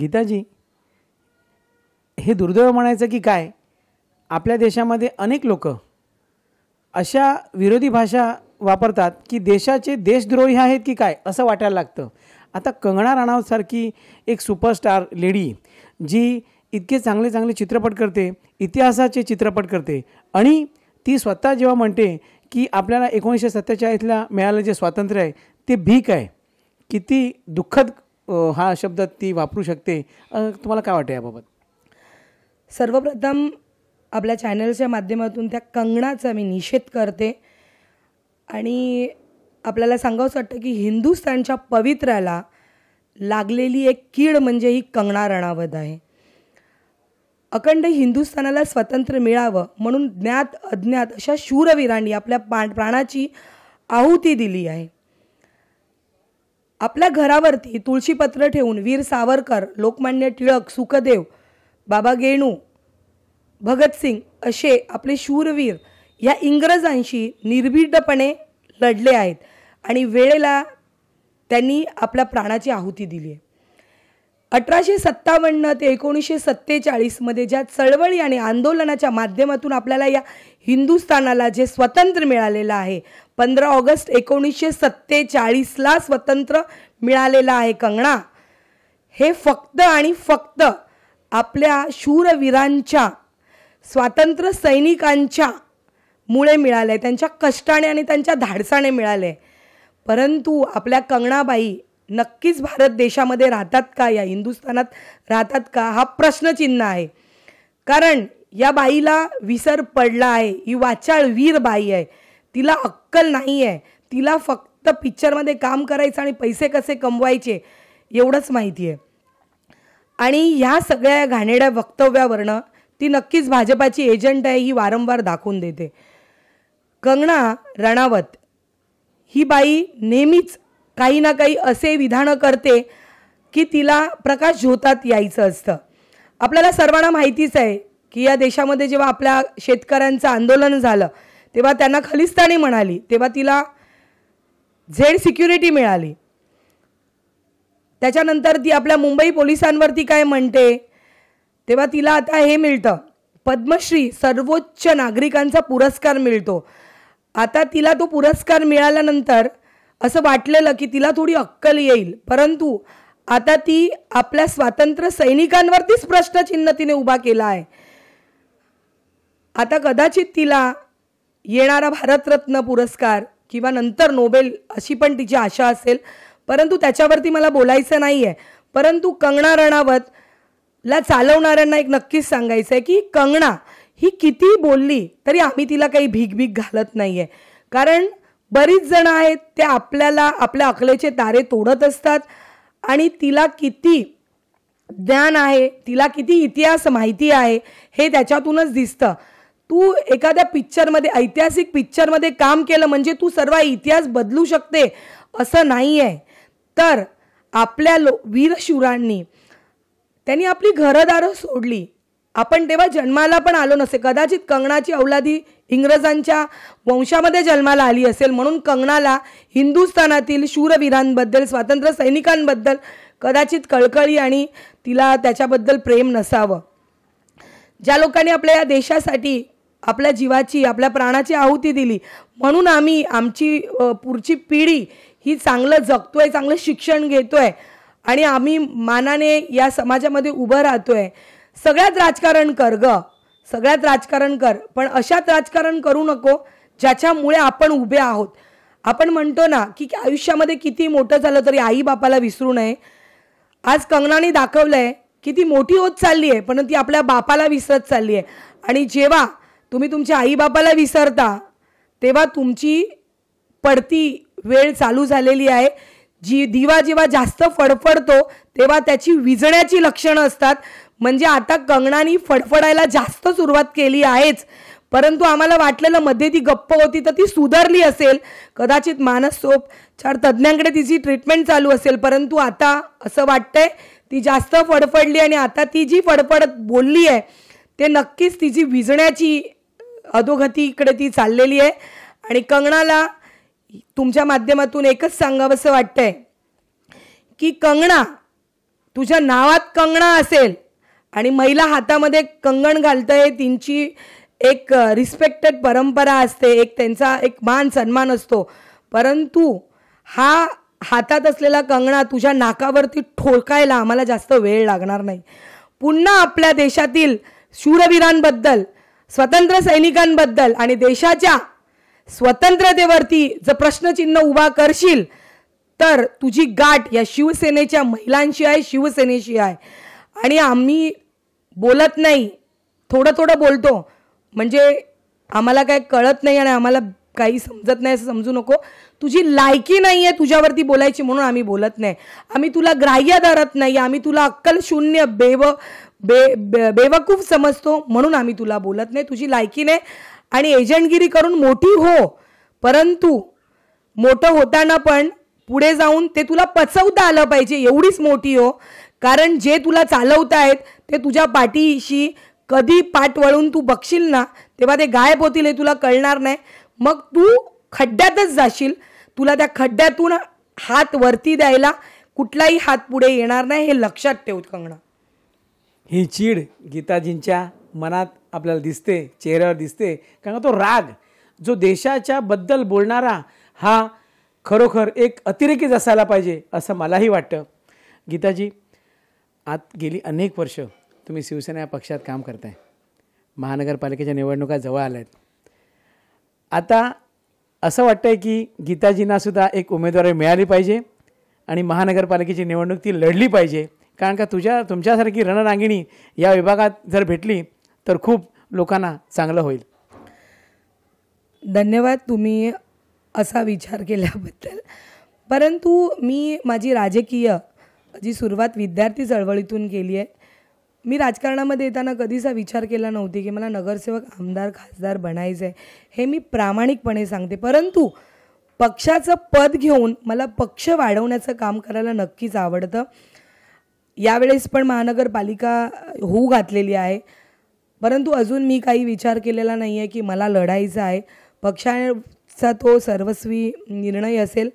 गीताजी हे दुर्दैव म्हणायचं की काय आपल्या देशामध्ये अनेक लोक अशा विरोधी भाषा वापरतात की देशाचे देशद्रोही आहेत की काय असं वाटायला लागतं आता कंगना राणावसारखी एक सुपरस्टार लेडी जी इतके चांगले चांगले चित्रपट करते इतिहासाचे चित्रपट करते आणि ती स्वतः जेव्हा म्हणते की आपल्याला एकोणीसशे सत्तेचाळीसला मिळालं जे स्वातंत्र्य आहे ते भीक आहे किती दुःखद हा शब्द ती वापरू शकते तुम्हाला काय वाटतं याबाबत सर्वप्रथम आपल्या चॅनलच्या माध्यमातून त्या कंगणाचा मी निषेध करते आणि आपल्याला सांगावंसं वाटतं की हिंदुस्थानच्या पवित्राला लागलेली एक कीड म्हणजे ही कंगणा रणावत आहे अखंड हिंदुस्थानाला स्वतंत्र मिळावं म्हणून ज्ञात अज्ञात अशा शूरवीरांनी आपल्या प्राणाची आहुती दिली आहे आपल्या घरावरती तुळशीपत्र ठेवून वीर सावरकर लोकमान्य टिळक सुखदेव बाबा गेणू भगतसिंग असे आपले शूरवीर या इंग्रजांशी निर्भीडपणे लढले आहेत आणि वेळेला त्यांनी आपल्या प्राणाची आहुती दिली आहे अठराशे सत्तावन्न ते एकोणीसशे सत्तेचाळीसमध्ये ज्या चळवळी आणि आंदोलनाच्या माध्यमातून आपल्याला या हिंदुस्थानाला जे स्वतंत्र मिळालेलं आहे पंधरा ऑगस्ट एकोणीसशे सत्तेचाळीसला स्वतंत्र मिळालेलं आहे कंगणा हे फक्त आणि फक्त आपल्या शूरवीरांच्या स्वातंत्र्य सैनिकांच्या मुळे मिळालं आहे त्यांच्या कष्टाने आणि त्यांच्या धाडसाने मिळाले परंतु आपल्या कंगणाबाई नक्कीच भारत देशामध्ये राहतात का या हिंदुस्थानात राहतात का हा प्रश्नचिन्ह आहे कारण या बाईला विसर पडला आहे ही वाचाळ वीर बाई आहे तिला अक्कल नाही आहे तिला फक्त पिक्चरमध्ये काम करायचं आणि पैसे कसे कमवायचे एवढंच माहिती आहे आणि ह्या सगळ्या घाणेड्या वक्तव्यावरनं ती नक्कीच भाजपाची एजंट आहे ही वारंवार दाखवून देते कंगना रणावत ही बाई नेहमीच काही ना काही असे विधानं करते की तिला प्रकाश झोतात यायचं असतं आपल्याला सर्वांना माहितीच आहे की या देशामध्ये जेव्हा आपल्या शेतकऱ्यांचं आंदोलन झालं तेव्हा त्यांना खलिस्तानी म्हणाली तेव्हा तिला झेड सिक्युरिटी मिळाली त्याच्यानंतर ती आपल्या मुंबई पोलिसांवरती काय म्हणते तेव्हा तिला आता हे मिळतं पद्मश्री सर्वोच्च नागरिकांचा पुरस्कार मिळतो आता तिला तो पुरस्कार मिळाल्यानंतर असं वाटलेलं की तिला थोडी अक्कल येईल परंतु आता ती आपल्या स्वातंत्र्य सैनिकांवरतीच प्रश्नचिन्ह तिने उभा केला आहे आता कदाचित तिला येणारा भारतरत्न पुरस्कार किंवा नंतर नोबेल अशी पण तिची आशा असेल परंतु त्याच्यावरती मला बोलायचं नाही आहे परंतु कंगणा रणावत ला चालवणाऱ्यांना एक नक्कीच सांगायचं आहे की कंगणा ही किती बोलली तरी आम्ही तिला काही भीक भीक घालत नाही आहे कारण बरीच जण आहेत ते आपल्याला आपल्या अकलेचे तारे तोडत असतात आणि तिला किती ज्ञान आहे तिला किती इतिहास माहिती आहे हे त्याच्यातूनच दिसतं तू एखाद्या पिक्चरमध्ये ऐतिहासिक पिक्चरमध्ये काम केलं म्हणजे तू सर्व इतिहास बदलू शकते असं नाही आहे तर आपल्या लो वीरशुरांनी त्यांनी आपली घरदारं सोडली आपण तेव्हा जन्माला पण आलो नसे कदाचित कंगणाची औलादी इंग्रजांच्या वंशामध्ये जन्माला आली असेल म्हणून कंगणाला हिंदुस्थानातील शूरवीरांबद्दल स्वातंत्र्य सैनिकांबद्दल कदाचित कळकळी आणि तिला त्याच्याबद्दल प्रेम नसावं ज्या लोकांनी आपल्या या देशासाठी आपल्या जीवाची आपल्या प्राणाची आहुती दिली म्हणून आम्ही आमची पुढची पिढी ही चांगलं जगतोय चांगलं शिक्षण घेतोय आणि आम्ही मानाने या समाजामध्ये उभं राहतोय सगळ्यात राजकारण कर ग सगळ्यात राजकारण कर पण अशात राजकारण करू नको ज्याच्यामुळे आपण उभे आहोत आपण म्हणतो ना की आयुष्यामध्ये किती मोठं झालं तरी आई बापाला विसरू नये आज कंगनाने दाखवलं आहे की ती मोठी होत चालली आहे पण ती आपल्या बापाला विसरत चालली आहे आणि जेव्हा तुम्ही तुमच्या आईबापाला विसरता तेव्हा तुमची पडती वेळ चालू झालेली आहे जी दिवा जेव्हा जास्त फडफडतो तेव्हा त्याची विजण्याची लक्षणं असतात म्हणजे आता कंगनानी फडफडायला जास्त सुरुवात केली आहेच परंतु आम्हाला वाटलेलं मध्ये ती गप्प होती तर ती सुधारली असेल कदाचित मानस सोप चार तज्ज्ञांकडे तिची ट्रीटमेंट चालू असेल परंतु आता असं वाटतंय ती जास्त फडफडली आणि आता ती जी फडफडत बोलली आहे ते नक्कीच तिची विजण्याची अधोगतीकडे ती चाललेली आहे आणि कंगणाला तुमच्या माध्यमातून एकच सांगावंसं वाटतंय की कंगणा तुझ्या नावात कंगणा असेल आणि महिला हातामध्ये कंगण आहे त्यांची एक रिस्पेक्टेड परंपरा असते एक त्यांचा एक मान सन्मान असतो परंतु हा हातात असलेला कंगणा तुझ्या नाकावरती ठोकायला आम्हाला जास्त वेळ लागणार नाही पुन्हा आपल्या देशातील शूरवीरांबद्दल स्वतंत्र सैनिकांबद्दल आणि देशाच्या स्वतंत्रतेवरती जर प्रश्नचिन्ह उभा करशील तर तुझी गाठ या शिवसेनेच्या महिलांशी आहे शिवसेनेशी आहे आणि आम्ही बोलत नाही थोडं थोडं बोलतो म्हणजे आम्हाला काय कळत नाही आणि आम्हाला काही समजत नाही असं समजू नको तुझी लायकी नाही आहे तुझ्यावरती बोलायची म्हणून आम्ही बोलत नाही आम्ही तुला ग्राह्य धरत नाही आम्ही तुला अक्कल शून्य बेव बे, बे बेवकूफ समजतो म्हणून आम्ही तुला बोलत नाही तुझी लायकी नाही आणि एजंटगिरी करून मोठी हो परंतु मोठं होताना पण पुढे जाऊन ते तुला पचवता आलं पाहिजे एवढीच मोठी हो कारण जे तुला चालवत आहेत ते तुझ्या पाठीशी कधी पाठ वळून तू बघशील ना तेव्हा ते गायब होतील हे तुला कळणार नाही मग तू खड्ड्यातच जाशील तुला त्या खड्ड्यातून हात वरती द्यायला कुठलाही हात पुढे येणार नाही हे लक्षात ठेवत कंगना ही चीड गीताजींच्या मनात आपल्याला दिसते चेहऱ्यावर दिसते कारण तो राग जो देशाच्या बद्दल बोलणारा हा खरोखर एक अतिरेकीच असायला पाहिजे असं मलाही वाटतं गीताजी आत गेली अनेक वर्ष तुम्ही शिवसेना या पक्षात काम करताय महानगरपालिकेच्या निवडणुका जवळ आल्या आहेत आता असं वाटतंय की की गीताजींनासुद्धा एक उमेदवारी मिळाली पाहिजे आणि महानगरपालिकेची निवडणूक ती लढली पाहिजे कारण का तुझ्या तुमच्यासारखी रणरांगिणी या विभागात जर भेटली तर खूप लोकांना चांगलं होईल धन्यवाद तुम्ही असा विचार केल्याबद्दल परंतु मी माझी राजकीय जी सुरुवात विद्यार्थी चळवळीतून केली आहे मी राजकारणामध्ये येताना कधीचा विचार केला नव्हती की मला नगरसेवक आमदार खासदार बनायचं आहे हे मी प्रामाणिकपणे सांगते परंतु पक्षाचं पद घेऊन मला पक्ष वाढवण्याचं काम करायला नक्कीच आवडतं यावेळेस पण महानगरपालिका होऊ घातलेली आहे परंतु अजून मी काही विचार केलेला नाही आहे की मला लढायचं आहे पक्षाचा तो सर्वस्वी निर्णय असेल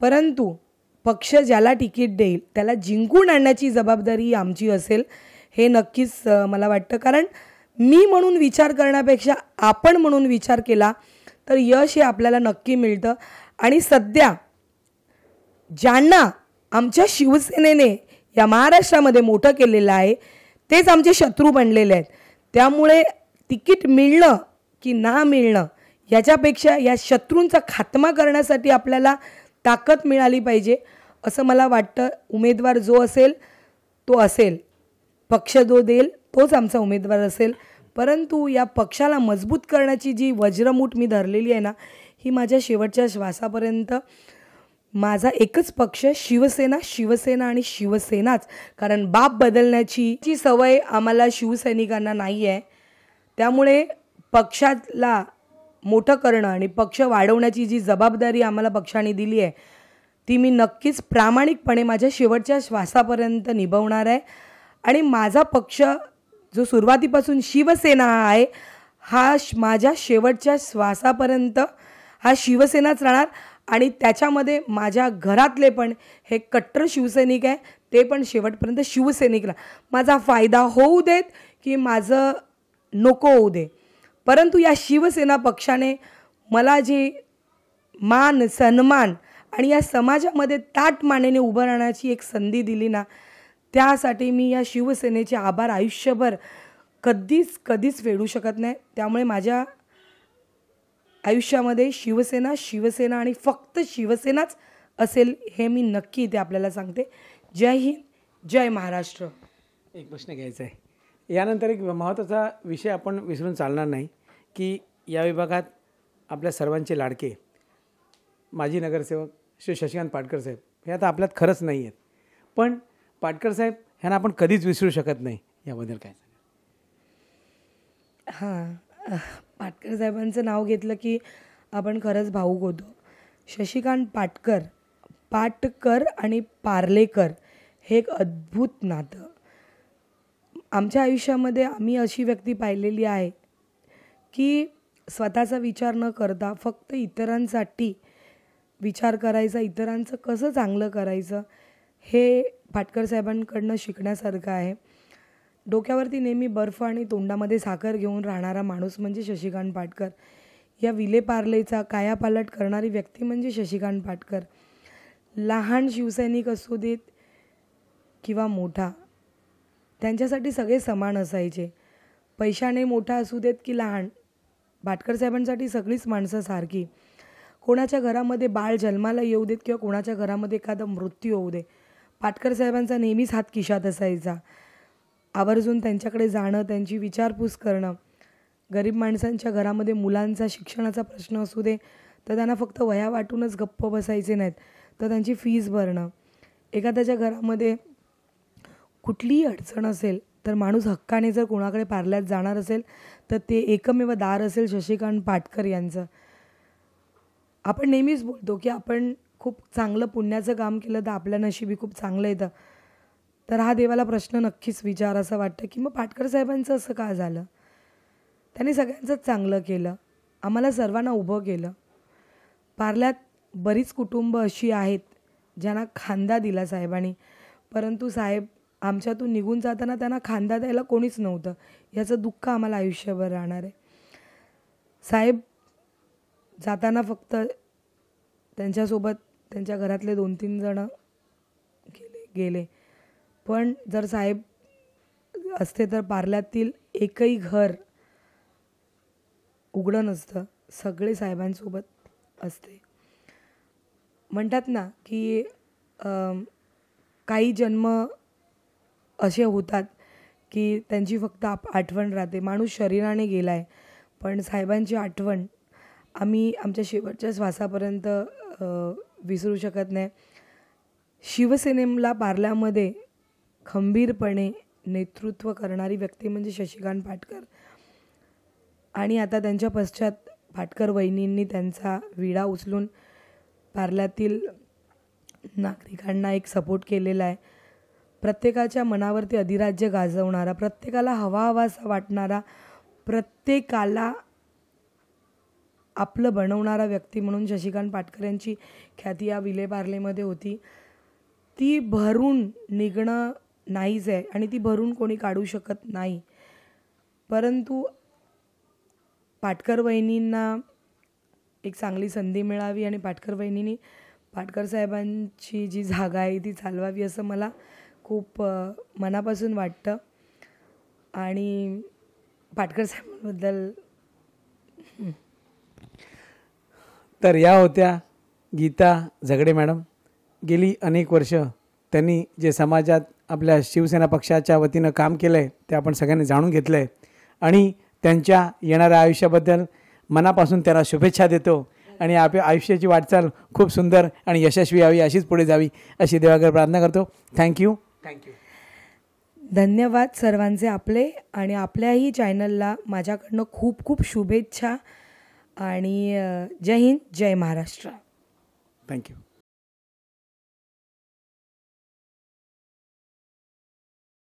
परंतु पक्ष ज्याला तिकीट देईल त्याला जिंकून आणण्याची जबाबदारी आमची असेल हे नक्कीच मला वाटतं कारण मी म्हणून विचार करण्यापेक्षा आपण म्हणून विचार केला तर यश हे आपल्याला नक्की मिळतं आणि सध्या ज्यांना आमच्या शिवसेनेने या महाराष्ट्रामध्ये मोठं केलेलं आहे तेच आमचे शत्रू बनलेले आहेत त्यामुळे तिकीट मिळणं की ना मिळणं याच्यापेक्षा या शत्रूंचा खात्मा करण्यासाठी आपल्याला ताकद मिळाली पाहिजे असं मला वाटतं उमेदवार जो असेल तो असेल पक्ष जो देईल तोच आमचा उमेदवार असेल परंतु या पक्षाला मजबूत करण्याची जी वज्रमूठ मी धरलेली आहे ना ही माझ्या शेवटच्या श्वासापर्यंत माझा एकच पक्ष शिवसेना शिवसेना आणि शिवसेनाच कारण बाप बदलण्याची जी सवय आम्हाला शिवसैनिकांना नाही आहे त्यामुळे पक्षाला मोठं करणं आणि पक्ष वाढवण्याची जी जबाबदारी आम्हाला पक्षाने दिली आहे ती मी नक्कीच प्रामाणिकपणे माझ्या शेवटच्या श्वासापर्यंत निभवणार आहे आणि माझा पक्ष जो सुरुवातीपासून शिवसेना आहे हा श माझ्या शेवटच्या श्वासापर्यंत हा शिवसेनाच राहणार आणि त्याच्यामध्ये माझ्या घरातले पण हे कट्टर शिवसैनिक आहे ते पण शेवटपर्यंत शिवसैनिकला माझा फायदा होऊ देत की माझं नको होऊ दे परंतु या शिवसेना पक्षाने मला जे मान सन्मान आणि या समाजामध्ये ताट मानेने उभं राहण्याची एक संधी दिली ना त्यासाठी मी या शिवसेनेचे आभार आयुष्यभर कधीच कधीच फेडू शकत नाही त्यामुळे माझ्या आयुष्यामध्ये शिवसेना शिवसेना आणि फक्त शिवसेनाच असेल हे मी नक्की इथे आपल्याला सांगते जय हिंद जय महाराष्ट्र एक प्रश्न घ्यायचा आहे यानंतर एक महत्त्वाचा विषय आपण विसरून चालणार नाही की या विभागात आपल्या सर्वांचे लाडके माजी नगरसेवक श्री शशिकांत पाटकर साहेब हे आता आपल्यात खरंच नाही आहेत पण पाटकर साहेब ह्यांना आपण कधीच विसरू शकत नाही याबद्दल काय हां पाटकर साहेबांचं नाव घेतलं की आपण खरंच भाऊक होतो शशिकांत पाटकर पाटकर आणि पार्लेकर हे एक अद्भुत नातं आमच्या आयुष्यामध्ये आम्ही अशी व्यक्ती पाहिलेली आहे की स्वतःचा विचार न करता फक्त इतरांसाठी विचार करायचा इतरांचं कसं चांगलं करायचं हे भाटकर साहेबांकडनं शिकण्यासारखं आहे डोक्यावरती नेहमी बर्फ आणि तोंडामध्ये साखर घेऊन राहणारा माणूस म्हणजे शशिकांत पाटकर या विलेपार्लेचा कायापालट करणारी व्यक्ती म्हणजे शशिकांत पाटकर लहान शिवसैनिक असू देत किंवा मोठा त्यांच्यासाठी सगळे समान असायचे पैशाने मोठा असू देत की लहान भाटकर साहेबांसाठी सगळीच माणसं सारखी कोणाच्या घरामध्ये बाळ जन्माला येऊ देत किंवा कोणाच्या घरामध्ये एखादा मृत्यू होऊ दे पाटकर साहेबांचा नेहमीच हात खिशात असायचा आवर्जून त्यांच्याकडे जाणं त्यांची विचारपूस करणं गरीब माणसांच्या घरामध्ये मुलांचा शिक्षणाचा प्रश्न असू दे तर त्यांना फक्त वया वाटूनच गप्प बसायचे नाहीत तर त्यांची फीज भरणं एखाद्याच्या घरामध्ये कुठलीही अडचण असेल तर माणूस हक्काने जर कोणाकडे पार्ल्यात जाणार असेल तर ते एकमेव दार असेल शशिकांत पाटकर यांचं आपण नेहमीच बोलतो की आपण खूप चांगलं पुण्याचं काम केलं तर आपल्या नशिबी खूप चांगलं येतं तर हा देवाला प्रश्न नक्कीच विचार असं वाटतं की मग पाटकर साहेबांचं असं का झालं त्यांनी सगळ्यांचंच चांगलं केलं आम्हाला सर्वांना उभं केलं पार्ल्यात बरीच कुटुंब अशी आहेत ज्यांना खांदा दिला साहेबांनी परंतु साहेब आमच्यातून निघून जाताना त्यांना खांदा द्यायला कोणीच नव्हतं याचं दुःख आम्हाला आयुष्यभर राहणार आहे साहेब जाताना फक्त त्यांच्यासोबत त्यांच्या घरातले दोन तीन जणं गेले गेले पण जर साहेब असते तर पार्ल्यातील एकही घर उघडं नसतं सगळे साहेबांसोबत असते म्हणतात ना की काही जन्म असे होतात की त्यांची फक्त आप आठवण राहते माणूस शरीराने गेला आहे पण साहेबांची आठवण आम्ही आमच्या शेवटच्या श्वासापर्यंत विसरू शकत नाही शिवसेनेला पार्ल्यामध्ये खंबीरपणे नेतृत्व करणारी व्यक्ती म्हणजे शशिकांत पाटकर आणि आता त्यांच्या पश्चात पाटकर वहिनींनी त्यांचा विडा उचलून पार्ल्यातील नागरिकांना एक सपोर्ट केलेला आहे प्रत्येकाच्या मनावरती अधिराज्य गाजवणारा प्रत्येकाला हवा असा वाटणारा प्रत्येकाला आपलं बनवणारा व्यक्ती म्हणून शशिकांत पाटकर यांची ख्याती या विलेपार्लेमध्ये होती ती भरून निघणं नाहीच आहे आणि ती भरून कोणी काढू शकत नाही परंतु पाटकर वहिनींना एक चांगली संधी मिळावी आणि पाटकर वहिनींनी पाटकर साहेबांची जी जागा आहे ती चालवावी असं मला खूप मनापासून वाटतं आणि पाटकर साहेबांबद्दल तर या होत्या गीता झगडे मॅडम गेली अनेक वर्ष त्यांनी जे समाजात आपल्या शिवसेना पक्षाच्या वतीनं काम केलं आहे ते आपण सगळ्यांनी जाणून घेतलं आहे आणि त्यांच्या येणाऱ्या आयुष्याबद्दल मनापासून त्यांना शुभेच्छा देतो आणि आपल्या आयुष्याची वाटचाल खूप सुंदर आणि यशस्वी यावी अशीच पुढे जावी अशी देवागर प्रार्थना करतो थँक्यू थँक्यू धन्यवाद सर्वांचे आपले आणि आपल्याही चॅनलला माझ्याकडनं खूप खूप शुभेच्छा आणि जय हिंद जय महाराष्ट्र थँक्यू